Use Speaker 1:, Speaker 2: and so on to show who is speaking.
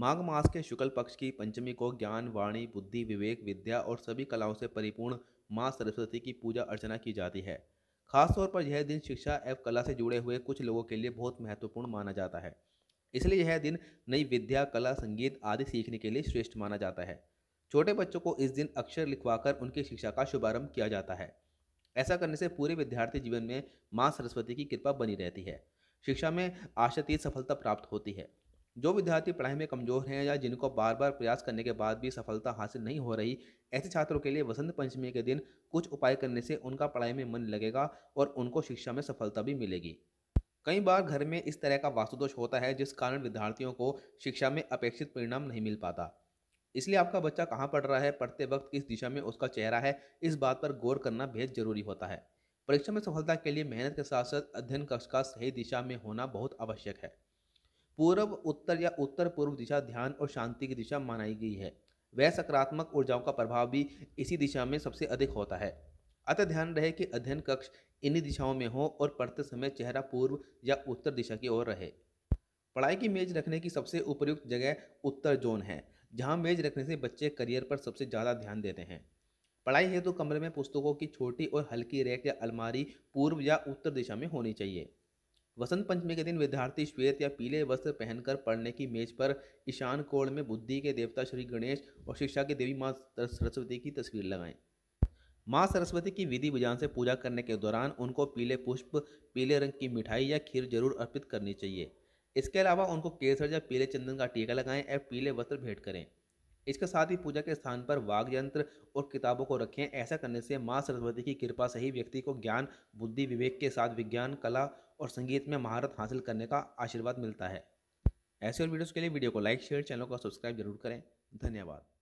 Speaker 1: माघ मास के शुक्ल पक्ष की पंचमी को ज्ञान वाणी बुद्धि विवेक विद्या और सभी कलाओं से परिपूर्ण माँ सरस्वती की पूजा अर्चना की जाती है खासतौर पर यह दिन शिक्षा एवं कला से जुड़े हुए कुछ लोगों के लिए बहुत महत्वपूर्ण माना जाता है इसलिए यह दिन नई विद्या कला संगीत आदि सीखने के लिए श्रेष्ठ माना जाता है छोटे बच्चों को इस दिन अक्षर लिखवाकर उनकी शिक्षा का शुभारंभ किया जाता है ऐसा करने से पूरे विद्यार्थी जीवन में माँ सरस्वती की कृपा बनी रहती है शिक्षा में आशातीत सफलता प्राप्त होती है जो विद्यार्थी पढ़ाई में कमजोर हैं या जिनको बार बार प्रयास करने के बाद भी सफलता हासिल नहीं हो रही ऐसे छात्रों के लिए वसंत पंचमी के दिन कुछ उपाय करने से उनका पढ़ाई में मन लगेगा और उनको शिक्षा में सफलता भी मिलेगी कई बार घर में इस तरह का वास्तुदोष होता है जिस कारण विद्यार्थियों को शिक्षा में अपेक्षित परिणाम नहीं मिल पाता इसलिए आपका बच्चा कहाँ पढ़ रहा है पढ़ते वक्त किस दिशा में उसका चेहरा है इस बात पर गौर करना बेहद जरूरी होता है परीक्षा में सफलता के लिए मेहनत के साथ साथ अध्ययन कक्ष का सही दिशा में होना बहुत आवश्यक है पूर्व उत्तर या उत्तर पूर्व दिशा ध्यान और शांति की दिशा मनाई गई है वह सकारात्मक ऊर्जाओं का प्रभाव भी इसी दिशा में सबसे अधिक होता है अतः ध्यान रहे कि अध्ययन कक्ष इन्हीं दिशाओं में हो और पढ़ते समय चेहरा पूर्व या उत्तर दिशा की ओर रहे पढ़ाई की मेज रखने की सबसे उपयुक्त जगह उत्तर जोन है जहाँ मेज रखने से बच्चे करियर पर सबसे ज़्यादा ध्यान देते हैं पढ़ाई हेतु तो कमरे में पुस्तकों की छोटी और हल्की रैक या अलमारी पूर्व या उत्तर दिशा में होनी चाहिए वसंत पंचमी के दिन विद्यार्थी श्वेत या पीले वस्त्र पहनकर पढ़ने की मेज पर ईशान कोण में बुद्धि के देवता श्री गणेश और शिक्षा की देवी माँ सरस्वती की तस्वीर लगाएं माँ सरस्वती की विधि विधान से पूजा करने के दौरान उनको पीले पुष्प पीले रंग की मिठाई या खीर जरूर अर्पित करनी चाहिए इसके अलावा उनको केसर या पीले चंदन का टीका लगाएं या पीले वस्त्र भेंट करें इसके साथ ही पूजा के स्थान पर वाग यंत्र और किताबों को रखें ऐसा करने से माँ सरस्वती की कृपा से ही व्यक्ति को ज्ञान बुद्धि विवेक के साथ विज्ञान कला और संगीत में महारत हासिल करने का आशीर्वाद मिलता है ऐसे और वीडियोज़ के लिए वीडियो को लाइक शेयर चैनल को सब्सक्राइब जरूर करें धन्यवाद